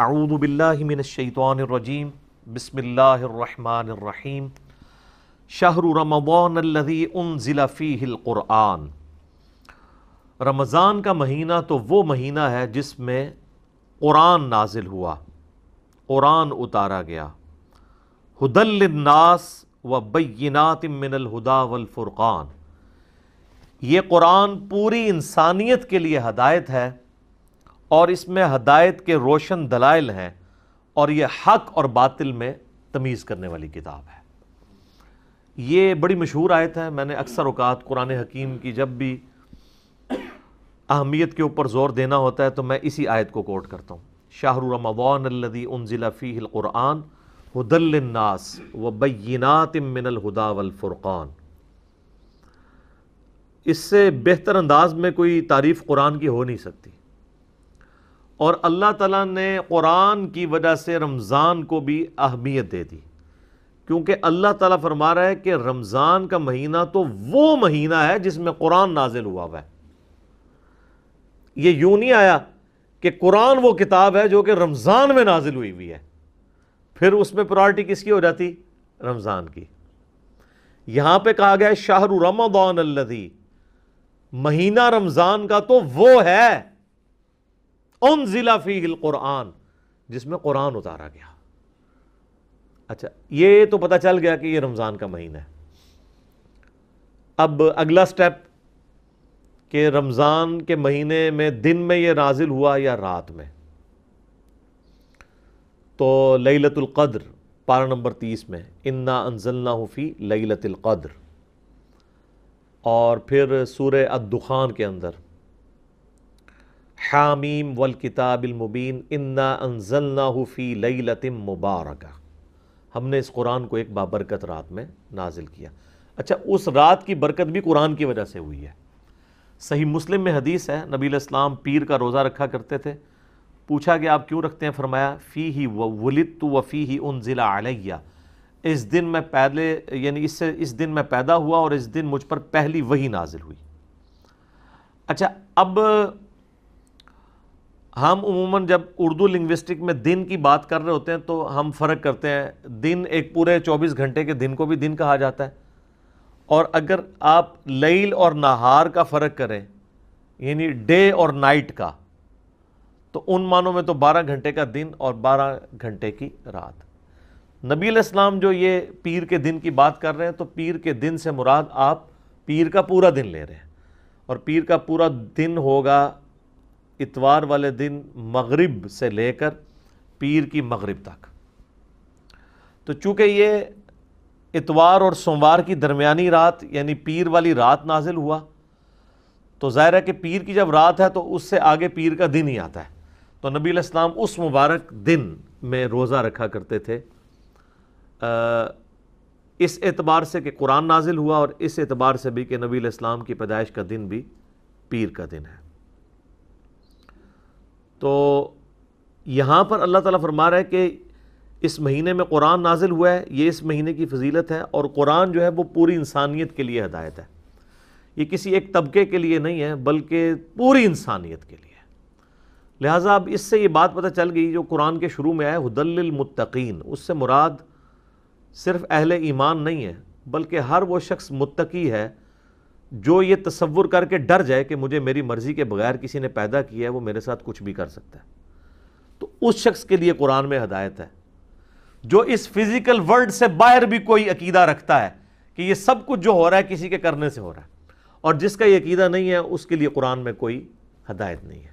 आऊदबिल्लिमिनशैतरजीम बसमीम शाहर रमबी उन ज़िलाफ़ीक़ुरआन रमज़ान का महीना तो वो महीना है जिसमें क़ुरान नाजिल हुआ क़ुरान उतारा गया हदलनास व बैनात मिनलहुदा वलफ़ुरक़ान ये क़ुरान पूरी इंसानियत के लिए हदायत है और इसमें हदायत के रोशन दलाइल हैं और ये हक और बातिल में तमीज़ करने वाली किताब है ये बड़ी मशहूर आयत है मैंने अक्सर अवकात कुरान हकीम की जब भी अहमियत के ऊपर ज़ोर देना होता है तो मैं इसी आयत को कोट करता हूँ शाहर रमदानदी उनज़िलफ़ीक़ुरान हदलनास व बैनात मिनलहुदा इससे बेहतर अंदाज में कोई तारीफ़ कुरान की हो नहीं सकती और अल्लाह ताला ने कुरान की वजह से रमज़ान को भी अहमियत दे दी क्योंकि अल्लाह ताला फरमा रहा है कि रमज़ान का महीना तो वो महीना है जिसमें कुरान नाजिल हुआ हुआ है ये यूं नहीं आया कि कुरान वो किताब है जो कि रमज़ान में नाजिल हुई हुई है फिर उसमें प्रायोरिटी किसकी हो जाती रमज़ान की यहाँ पे कहा गया है शाहरुख रमदान महीना रमज़ान का तो वो है उन जिला फ़ील क़ुरान जिसमें कुरान उतारा गया अच्छा ये तो पता चल गया कि यह रमज़ान का महीना है अब अगला स्टेप कि रमज़ान के महीने में दिन में यह नाजिल हुआ या रात में तो लतुल्क़द्र पारा नंबर तीस में इन्ना अनजलना हफ़ी लतुल्क़द्र और फिर सूर अद्दुखान के अंदर हामीम वल किताबिलमुबीन इन्ना अनजलना फ़ी लई लतिम मुबारका हमने इस कुरान को एक बाबरकत रात में नाजिल किया अच्छा उस रात की बरकत भी कुरान की वजह से हुई है सही मुस्लिम में हदीस है नबी इस्लाम पीर का रोज़ा रखा करते थे पूछा कि आप क्यों रखते हैं फरमाया फ़ी ही वलित तो फ़ी ही उन ज़िला आलिया इस दिन मैं पैदले यानी इससे इस दिन मैं पैदा हुआ और इस दिन मुझ पर पहली वही नाजिल हुई अच्छा अब हम उमूमन जब उर्दू लिंग्विस्टिक में दिन की बात कर रहे होते हैं तो हम फ़र्क करते हैं दिन एक पूरे 24 घंटे के दिन को भी दिन कहा जाता है और अगर आप लईल और नहार का फ़र्क करें यानी डे और नाइट का तो उन मानों में तो 12 घंटे का दिन और 12 घंटे की रात नबी इस्लाम जो ये पीर के दिन की बात कर रहे हैं तो पीर के दिन से मुराद आप पीर का पूरा दिन ले रहे हैं और पीर का पूरा दिन होगा इतवार वाले दिन मगरिब से लेकर पीर की मगरिब तक तो चूँकि ये इतवार और सोमवार की दरमियानी रात यानी पीर वाली रात नाजिल हुआ तो ज़ाहिर है कि पीर की जब रात है तो उससे आगे पीर का दिन ही आता है तो नबी इस्लाम उस मुबारक दिन में रोज़ा रखा करते थे आ, इस एतबार से कि कुरान नाजिल हुआ और इस एतबार से भी कि नबी इस्लाम की पैदाइश का दिन भी पीर का दिन है तो यहाँ पर अल्लाह ताला फरमा रहा है कि इस महीने में कुरान नाजिल हुआ है ये इस महीने की फजीलत है और कुरान जो है वो पूरी इंसानियत के लिए हदायत है ये किसी एक तबके के लिए नहीं है बल्कि पूरी इंसानियत के लिए लिहाजा अब इससे ये बात पता चल गई जो कुरान के शुरू में आया हदलमतकीन उससे मुराद सिर्फ अहल ईमान नहीं है बल्कि हर वो शख्स मुत्तकी है जो ये तस्वुर करके डर जाए कि मुझे मेरी मर्ज़ी के बगैर किसी ने पैदा किया है वो मेरे साथ कुछ भी कर सकता है तो उस शख्स के लिए कुरान में हदायत है जो इस फिज़िकल वर्ल्ड से बाहर भी कोई अकीदा रखता है कि ये सब कुछ जो हो रहा है किसी के करने से हो रहा है और जिसका ये अकीदा नहीं है उसके लिए कुरान में कोई हदायत नहीं है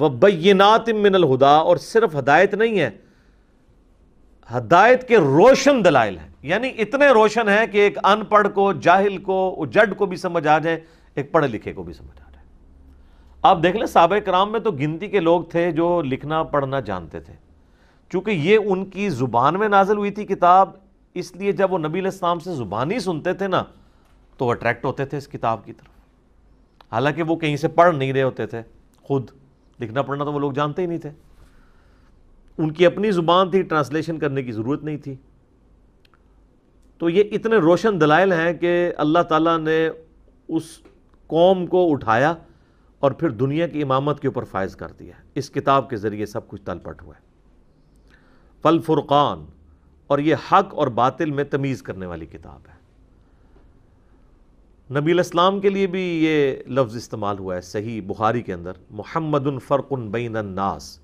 वह बैनात मिनल हुदा और सिर्फ हदायत नहीं है हदायत के रोशन दलाइल हैं यानी इतने रोशन हैं कि एक अनपढ़ को जाहिल को उजड को भी समझ आ जाए एक पढ़े लिखे को भी समझ आ जाए आप देख लें साब कराम में तो गिनती के लोग थे जो लिखना पढ़ना जानते थे चूंकि ये उनकी ज़ुबान में नाजल हुई थी किताब इसलिए जब वो नबी इस्लाम से ज़ुबानी सुनते थे ना तो अट्रैक्ट होते थे इस किताब की तरफ हालांकि वो कहीं से पढ़ नहीं रहे होते थे खुद लिखना पढ़ना तो वो लोग जानते ही नहीं थे उनकी अपनी ज़ुबान थी ट्रांसलेशन करने की ज़रूरत नहीं थी तो ये इतने रोशन दलाइल हैं कि अल्लाह ताला ने उस कौम को उठाया और फिर दुनिया की इमामत के ऊपर फायज़ कर दिया इस किताब के ज़रिए सब कुछ तलपट हुआ है फल फुरक़ान और ये हक और बातिल में तमीज़ करने वाली किताब है नबी इस्लाम के लिए भी ये लफ्ज़ इस्तेमाल हुआ है सही बुखारी के अंदर मोहम्मद फ़र्क़न बैन नास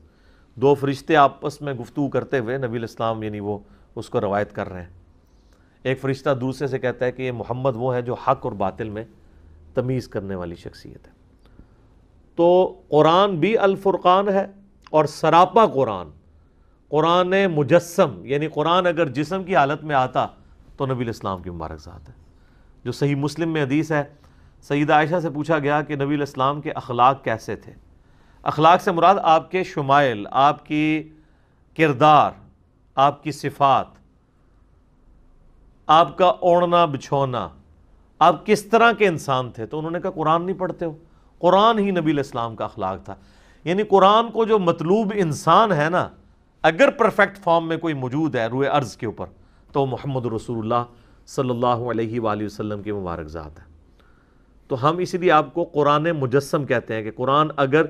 दो फरिश्ते आपस में गुफ्तु करते हुए नबी इस्लाम यानी वो उसको रवायत कर रहे हैं एक फ़रिश्ता दूसरे से कहता है कि ये मोहम्मद वो है जो हक और बातिल में तमीज़ करने वाली शख्सियत है तो कुरान भी अलफुर्क़ान है और सरापा कुरान कुरान मुजस्म यानी कुरान अगर जिसम की हालत में आता तो नबी इस्लाम की मुबारक है जो सही मुस्लिम में हदीस है सईद आयशा से पूछा गया कि नबी इस्लाम के अखलाक कैसे थे अखलाक से मुराद आपके शुमाइल आपकी किरदार आपकी सिफात आपका ओढ़ना बिछोना आप किस तरह के इंसान थे तो उन्होंने कहा कुरान नहीं पढ़ते हो कुरान ही नबी इस्लाम का अखलाक था यानी कुरान को जो मतलूब इंसान है ना अगर परफेक्ट फॉर्म में कोई मौजूद है रूए अर्ज़ के ऊपर तो मोहम्मद रसूल सल्ला अलैहि की मुबारक है तो हम इसीलिए आपको कुरान मुजस्म कहते हैं कि कुरान अगर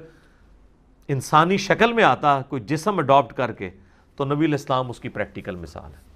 इंसानी शक्ल में आता कोई जिसम अडॉप्ट करके तो नबी इस्लाम उसकी प्रैक्टिकल मिसाल है